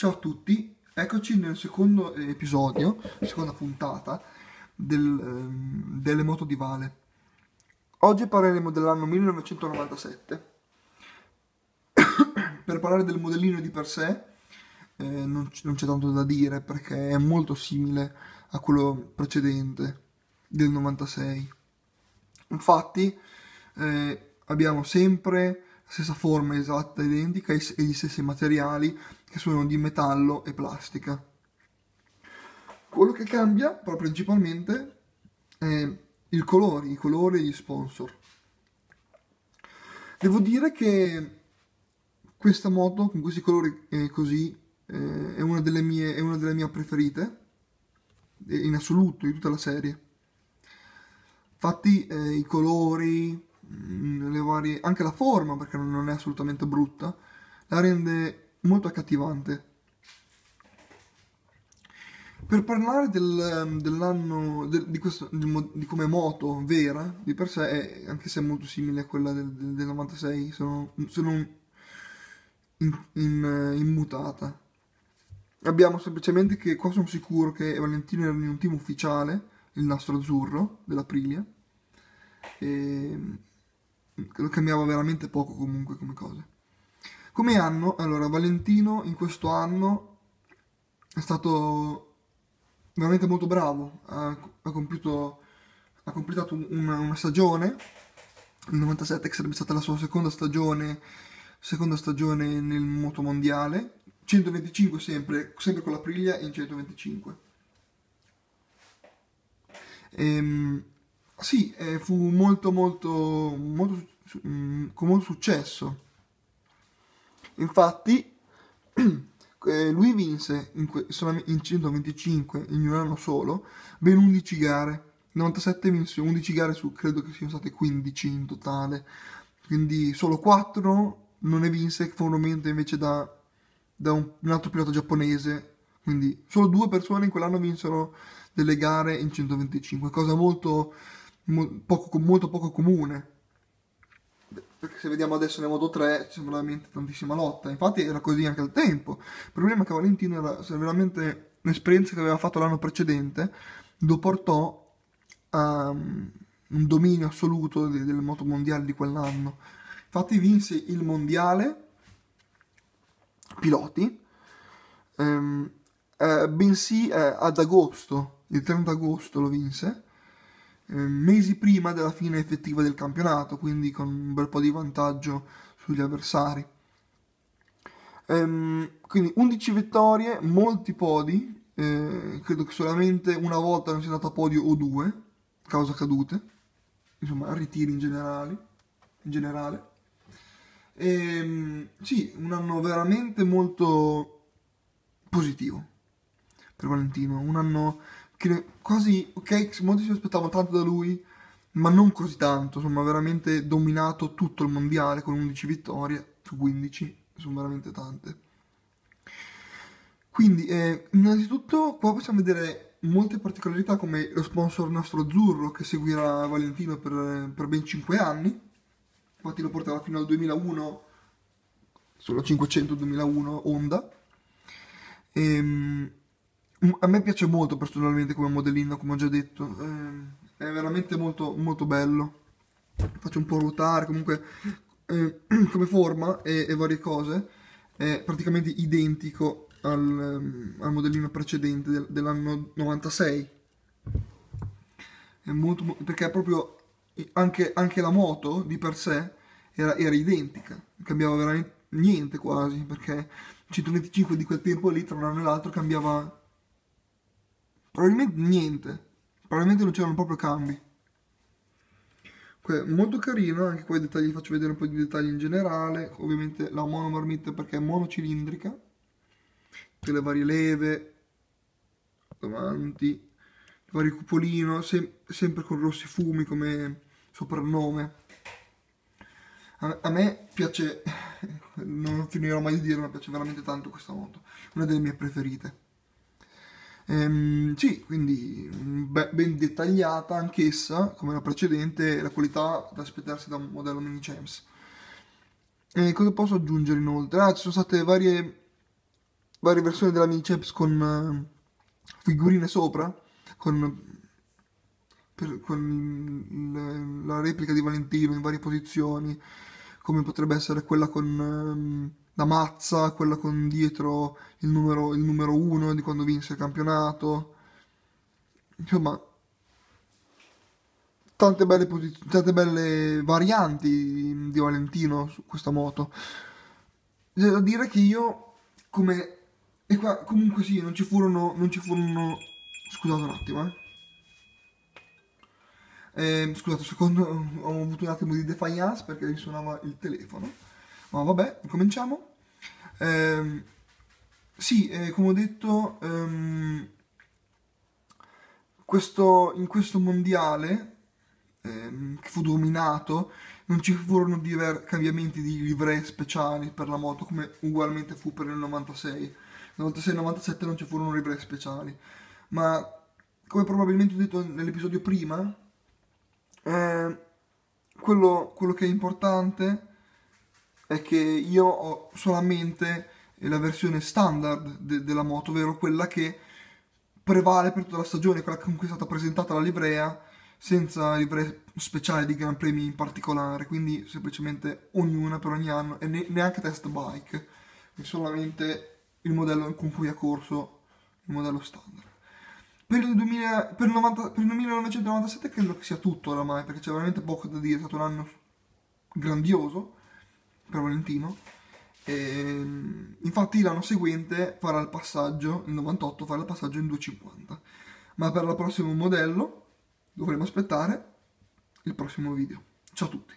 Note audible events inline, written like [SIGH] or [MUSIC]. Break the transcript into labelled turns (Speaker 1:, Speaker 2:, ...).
Speaker 1: Ciao a tutti, eccoci nel secondo eh, episodio, seconda puntata del, ehm, delle moto di Vale. Oggi parleremo dell'anno 1997. [COUGHS] per parlare del modellino di per sé eh, non, c- non, c'è tanto da dire perché è molto simile a quello precedente del 96. Infatti eh, abbiamo sempre stessa forma esatta, identica e gli stessi materiali che sono di metallo e plastica. Quello che cambia però principalmente è il colore, i colori e gli sponsor. Devo dire che questa moto con questi colori eh, così eh, è, una delle mie, è una delle mie preferite eh, in assoluto di tutta la serie. Infatti eh, i colori, Mm, le varie, anche la forma, perché non è assolutamente brutta, la rende molto accattivante. Per parlare del, ehm, dell'anno, del, di, questo, di, di, come moto vera, di per sé, è, anche se è molto simile a quella del, del 96, sono, sono in, in, eh, immutata. Abbiamo semplicemente che qua sono sicuro che Valentino era in un team ufficiale, il nastro azzurro dell'Aprilia, e ehm, credo cambiava veramente poco comunque come cosa. Come anno, allora Valentino in questo anno è stato veramente molto bravo, ha, ha, compiuto, ha completato una, una stagione, il 97 che sarebbe stata la sua seconda stagione, seconda stagione nel motomondiale, 125 sempre, sempre con la priglia in 125. Ehm, sì, eh, fu molto molto, molto su, mh, mm, con molto successo. Infatti, [CLEARS THROAT] eh, lui vinse in, que- in 125 in un anno solo ben 11 gare. 97 vinse 11 gare su credo che siano state 15 in totale. Quindi solo 4 non ne vinse, che furono vinte invece da, da un, un altro pilota giapponese. Quindi solo due persone in quell'anno vinsero delle gare in 125, cosa molto poco, molto poco comune. Perché se vediamo adesso nel modo 3 c'è veramente tantissima lotta. Infatti era così anche al tempo. Il problema è che Valentino era veramente l'esperienza che aveva fatto l'anno precedente lo portò a um, un dominio assoluto del, del moto mondiale di quell'anno. Infatti vinse il mondiale piloti, um, eh, bensì eh, ad agosto, il 30 agosto lo vinse, Ehm, mesi prima della fine effettiva del campionato, quindi con un bel po' di vantaggio sugli avversari. Ehm, quindi 11 vittorie, molti podi, eh, credo che solamente una volta non sia andato a podio o due, causa cadute, insomma ritiri in generale. In generale. Ehm, sì, un anno veramente molto positivo per Valentino, un anno che quasi, ok, molti si aspettavano tanto da lui, ma non così tanto, insomma, veramente dominato tutto il mondiale con 11 vittorie su 15, sono veramente tante. Quindi, eh, innanzitutto, qua possiamo vedere molte particolarità come lo sponsor nostro azzurro che seguirà Valentino per, per ben 5 anni, infatti lo porterà fino al 2001, sulla 500-2001 Honda. Ehm, a me piace molto personalmente come modellino, come ho già detto, eh, è veramente molto, molto bello. Faccio un po' ruotare, comunque eh, [CLEARS THROAT] come forma e, e, varie cose, è praticamente identico al, ehm, al modellino precedente del, dell'anno 96. È molto, perché proprio anche, anche, la moto di per sé era, era identica, cambiava veramente niente quasi, perché 125 di quel tempo lì tra un anno e l'altro cambiava Probabilmente niente. Probabilmente non c'erano proprio cambi. Que molto carino, anche qua i dettagli, vi faccio vedere un po' di dettagli in generale. Ovviamente la monomarmitta perché è monocilindrica. Tutte le varie leve, davanti, il vario cupolino, sem sempre con rossi fumi come soprannome. A, a me piace, [LAUGHS] non finirò mai di dirlo, ma piace veramente tanto questa moto. Una delle mie preferite. Ehm, sì, quindi mm, beh, ben dettagliata anch'essa, come la precedente, la qualità da aspettarsi da un modello mini James. E cosa posso aggiungere inoltre? Ah, ci sono state varie, varie versioni della mini James con eh, figurine sopra, con per, con il, la replica di Valentino in varie posizioni, come potrebbe essere quella con ehm, la mazza, quella con dietro il numero, il uno di quando vinse il campionato. Insomma, tante belle, posiz- tante belle varianti di Valentino su questa moto. C'è da dire che io, come... E qua comunque sì, non ci furono... Non ci furono... Scusate un attimo, eh. Eh, scusate, secondo, ho avuto un attimo di defiance perché risuonava il telefono. Ma vabbè, cominciamo. Eh, sì, eh, come ho detto, ehm, questo, in questo mondiale ehm, che fu dominato non ci furono diver- cambiamenti di livree speciali per la moto come ugualmente fu per il 96. Nel 96-97 non ci furono livree speciali, ma come probabilmente ho detto nell'episodio prima, eh, quello, quello, che è importante è che io ho solamente la versione standard de- della moto, ovvero quella che prevale per tutta la stagione, quella con cui è stata presentata la livrea, senza livree speciali di gran premi in particolare, quindi semplicemente ognuna per ogni anno e ne- neanche test bike, è solamente il modello con cui ha corso il modello standard. Per il, 2000, per, 90, per il 1997 credo che sia tutto oramai, perché c'è veramente poco da dire, è stato un anno grandioso per Valentino. E, ehm, infatti l'anno seguente farà il passaggio, il 98 farà il passaggio in 250. Ma per il prossimo modello dovremo aspettare il prossimo video. Ciao a tutti!